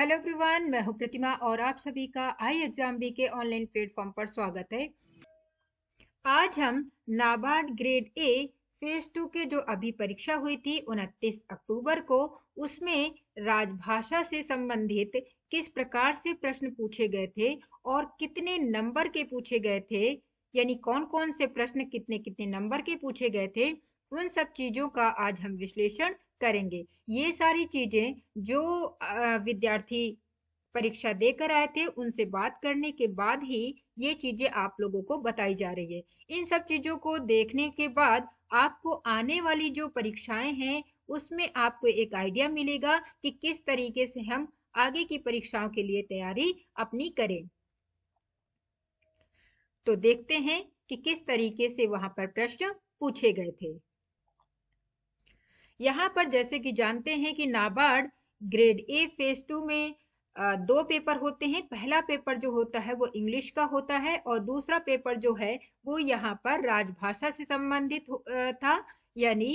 hello everyone मैं हूं प्रतिमा और आप सभी का आई एग्जाम बी के ऑनलाइन प्लेटफॉर्म पर स्वागत है आज हम NABARD grade A phase two के जो अभी परीक्षा हुई थी उनतीस अक्टूबर को उसमें राजभाषा से संबंधित किस प्रकार से प्रश्न पूछे गए थे और कितने नंबर के पूछे गए थे यानी कौन कौन से प्रश्न कितने कितने नंबर के पूछे गए थे उन सब चीज़ों का आज हम विश्लेषण करेंगे ये सारी चीज़ें जो विद्यार्थी परीक्षा देकर आए थे उनसे बात करने के बाद ही ये चीज़ें आप लोगों को बताई जा रही है इन सब चीज़ों को देखने के बाद आपको आने वाली जो परीक्षाएं हैं उसमें आपको एक आइडिया मिलेगा कि किस तरीके से हम आगे की परीक्षाओं के लिए तैयारी अपनी करें तो देखते हैं कि किस तरीके से वहां पर प्रश्न पूछे गए थे यहाँ पर जैसे कि जानते हैं कि NABARD grade A phase two में दो पेपर होते हैं पहला पेपर जो होता है वो इंग्लिश का होता है और दूसरा पेपर जो है वो यहाँ पर राजभाषा से संबंधित था यानी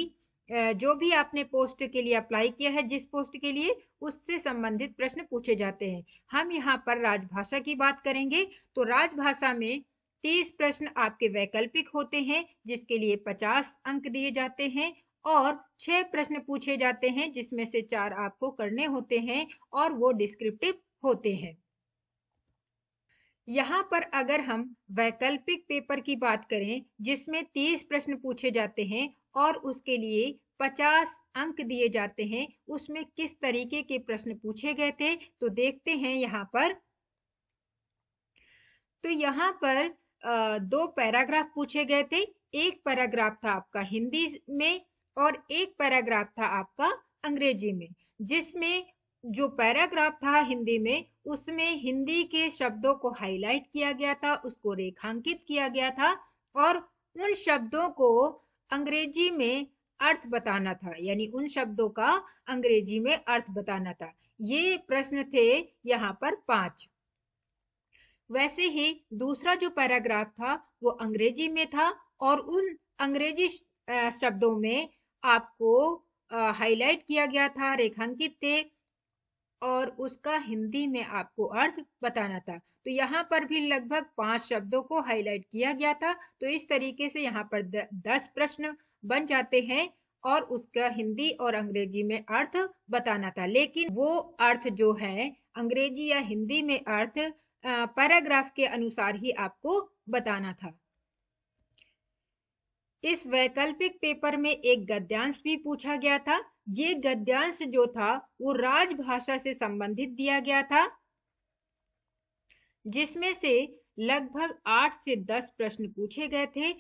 जो भी आपने पोस्ट के लिए अप्लाई किया है जिस पोस्ट के लिए उससे संबंधित प्रश्न पूछे जाते हैं हम यहाँ पर राजभाषा की बात करेंगे तो राजभाषा में तीस प्रश्न आपके वैकल्पिक होते हैं जिसके लिए पचास अंक दिए जाते हैं और छह प्रश्न पूछे जाते हैं जिसमें से चार आपको करने होते हैं और वो डिस्क्रिप्टिव होते हैं यहाँ पर अगर हम वैकल्पिक पेपर की बात करें जिसमें तीस प्रश्न पूछे जाते हैं और उसके लिए पचास अंक दिए जाते हैं उसमें किस तरीके के प्रश्न पूछे गए थे तो देखते हैं यहाँ पर तो यहाँ पर दो पैराग्राफ पूछे गए थे एक पैराग्राफ था आपका हिंदी में और एक पैराग्राफ था आपका अंग्रेजी में जिसमें जो पैराग्राफ था हिंदी में उसमें हिंदी के शब्दों को हाईलाइट किया गया था उसको रेखांकित किया गया था और उन शब्दों को अंग्रेजी में अर्थ बताना था यानी उन शब्दों का अंग्रेजी में अर्थ बताना था ये प्रश्न थे यहाँ पर पांच वैसे ही दूसरा जो पैराग्राफ था वो अंग्रेजी में था और उन अंग्रेजी शब्दों में आपको हाईलाइट किया गया था रेखांकित थे और उसका हिंदी में आपको अर्थ बताना था तो यहाँ पर भी लगभग पांच शब्दों को हाईलाइट किया गया था तो इस तरीके से यहाँ पर द, दस प्रश्न बन जाते हैं और उसका हिंदी और अंग्रेजी में अर्थ बताना था लेकिन वो अर्थ जो है अंग्रेजी या हिंदी में अर्थ पैराग्राफ के अनुसार ही आपको बताना था इस वैकल्पिक पेपर में एक गद्यांश भी पूछा गया था ये गद्यांश जो था वो राजभाषा से संबंधित दिया गया था जिसमें से लगभग आठ से दस प्रश्न पूछे गए थे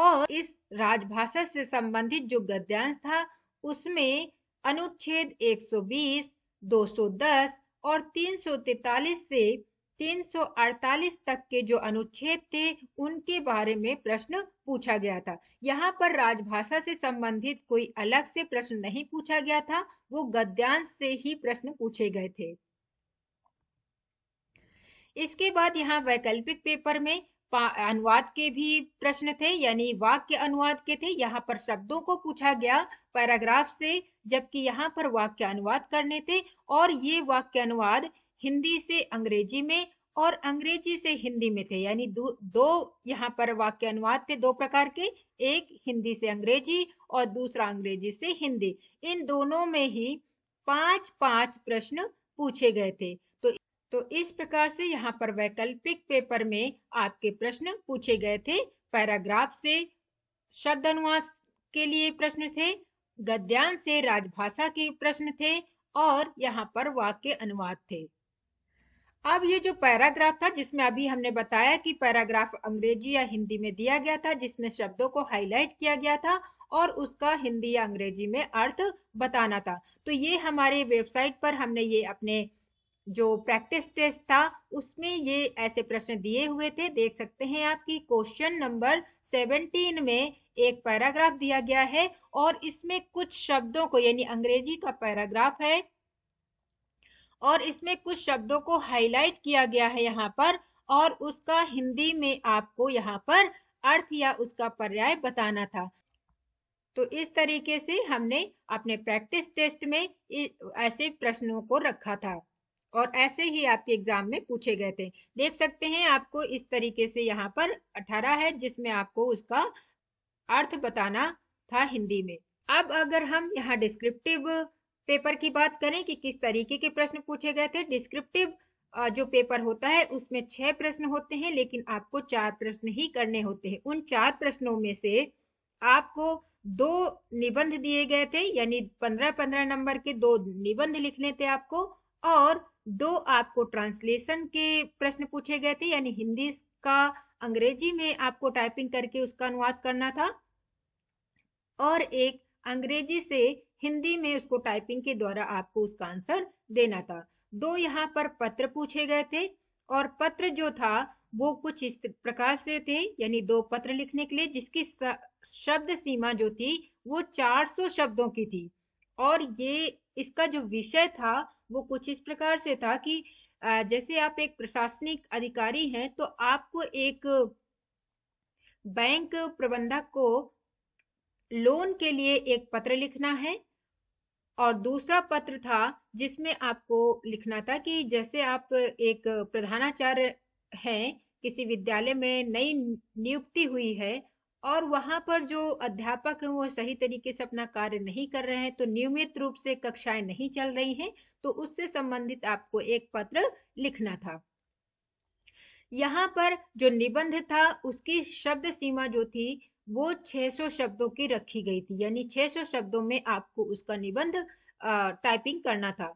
और इस राजभाषा से संबंधित जो गद्यांश था उसमें अनुच्छेद 120, 210 और 343 से 348 तक के जो अनुच्छेद थे उनके बारे में प्रश्न पूछा गया था यहाँ पर राजभाषा से संबंधित कोई अलग से प्रश्न नहीं पूछा गया था वो गद्यांश से ही प्रश्न पूछे गए थे इसके बाद यहाँ वैकल्पिक पेपर में अनुवाद के भी प्रश्न थे यानी वाक्य अनुवाद के थे यहाँ पर शब्दों को पूछा गया पैराग्राफ से जबकि यहाँ पर वाक्य अनुवाद करने थे और ये वाक्य अनुवाद हिंदी से अंग्रेजी में और अंग्रेजी से हिंदी में थे यानी दो, दो यहाँ पर वाक्य अनुवाद थे दो प्रकार के एक हिंदी से अंग्रेजी और दूसरा अंग्रेजी से हिंदी इन दोनों में ही पांच पांच प्रश्न पूछे गए थे तो तो इस प्रकार से यहाँ पर वैकल्पिक पेपर में आपके प्रश्न पूछे गए थे पैराग्राफ से शब्द अनुवाद के लिए प्रश्न थे गद्यान से राजभाषा के प्रश्न थे और यहाँ पर वाक्य अनुवाद थे अब ये जो पैराग्राफ था जिसमें अभी हमने बताया कि पैराग्राफ अंग्रेजी या हिंदी में दिया गया था जिसमें शब्दों को हाईलाइट किया गया था और उसका हिंदी या अंग्रेजी में अर्थ बताना था तो ये हमारे वेबसाइट पर हमने ये अपने जो प्रैक्टिस टेस्ट था उसमें ये ऐसे प्रश्न दिए हुए थे देख सकते हैं आपकी क्वेश्चन नंबर 17 में एक पैराग्राफ दिया गया है और इसमें कुछ शब्दों को यानी अंग्रेजी का पैराग्राफ है और इसमें कुछ शब्दों को हाईलाइट किया गया है यहाँ पर और उसका हिंदी में आपको यहाँ पर अर्थ या उसका पर्याय बताना था तो इस तरीके से हमने अपने प्रैक्टिस टेस्ट में ऐसे प्रश्नों को रखा था और ऐसे ही आपके एग्जाम में पूछे गए थे देख सकते हैं आपको इस तरीके से यहाँ पर अठारह है जिसमें आपको उसका अर्थ बताना था हिंदी में अब अगर हम यहाँ डिस्क्रिप्टिव पेपर की बात करें कि किस तरीके के प्रश्न पूछे गए थे डिस्क्रिप्टिव जो पेपर होता है उसमें छह प्रश्न होते हैं लेकिन आपको चार प्रश्न ही करने होते हैं उन चार प्रश्नों में से आपको दो निबंध दिए गए थे यानी पंद्रह पंद्रह नंबर के दो निबंध लिखने थे आपको और दो आपको ट्रांसलेशन के प्रश्न पूछे गए थे यानी हिंदी का अंग्रेजी में आपको टाइपिंग करके उसका अनुवाद करना था और एक अंग्रेजी से हिंदी में उसको टाइपिंग के द्वारा आपको उसका आंसर देना था दो यहाँ पर पत्र पूछे गए थे और पत्र जो था वो कुछ इस प्रकार से थे यानी दो पत्र लिखने के लिए जिसकी शब्द सीमा जो थी वो 400 शब्दों की थी और ये इसका जो विषय था वो कुछ इस प्रकार से था कि जैसे आप एक प्रशासनिक अधिकारी हैं तो आपको एक बैंक प्रबंधक को लोन के लिए एक पत्र लिखना है और दूसरा पत्र था जिसमें आपको लिखना था कि जैसे आप एक प्रधानाचार्य हैं किसी विद्यालय में नई नियुक्ति हुई है और वहां पर जो अध्यापक हैं वो सही तरीके से अपना कार्य नहीं कर रहे हैं तो नियमित रूप से कक्षाएं नहीं चल रही हैं तो उससे संबंधित आपको एक पत्र लिखना था यहाँ पर जो निबंध था उसकी शब्द सीमा जो थी वो 600 शब्दों की रखी गई थी यानी 600 शब्दों में आपको उसका निबंध टाइपिंग करना था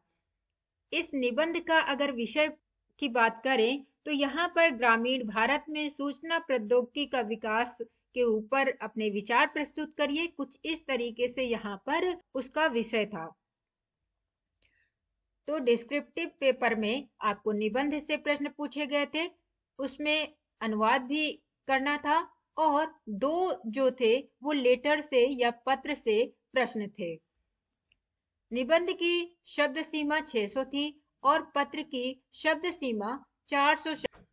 इस निबंध का अगर विषय की बात करें तो यहाँ पर ग्रामीण भारत में सूचना प्रौद्योगिकी का विकास के ऊपर अपने विचार प्रस्तुत करिए कुछ इस तरीके से यहाँ पर उसका विषय था तो डिस्क्रिप्टिव पेपर में आपको निबंध से प्रश्न पूछे गए थे उसमें अनुवाद भी करना था और दो जो थे वो लेटर से या पत्र से प्रश्न थे निबंध की शब्द सीमा 600 थी और पत्र की शब्द सीमा 400 शब्द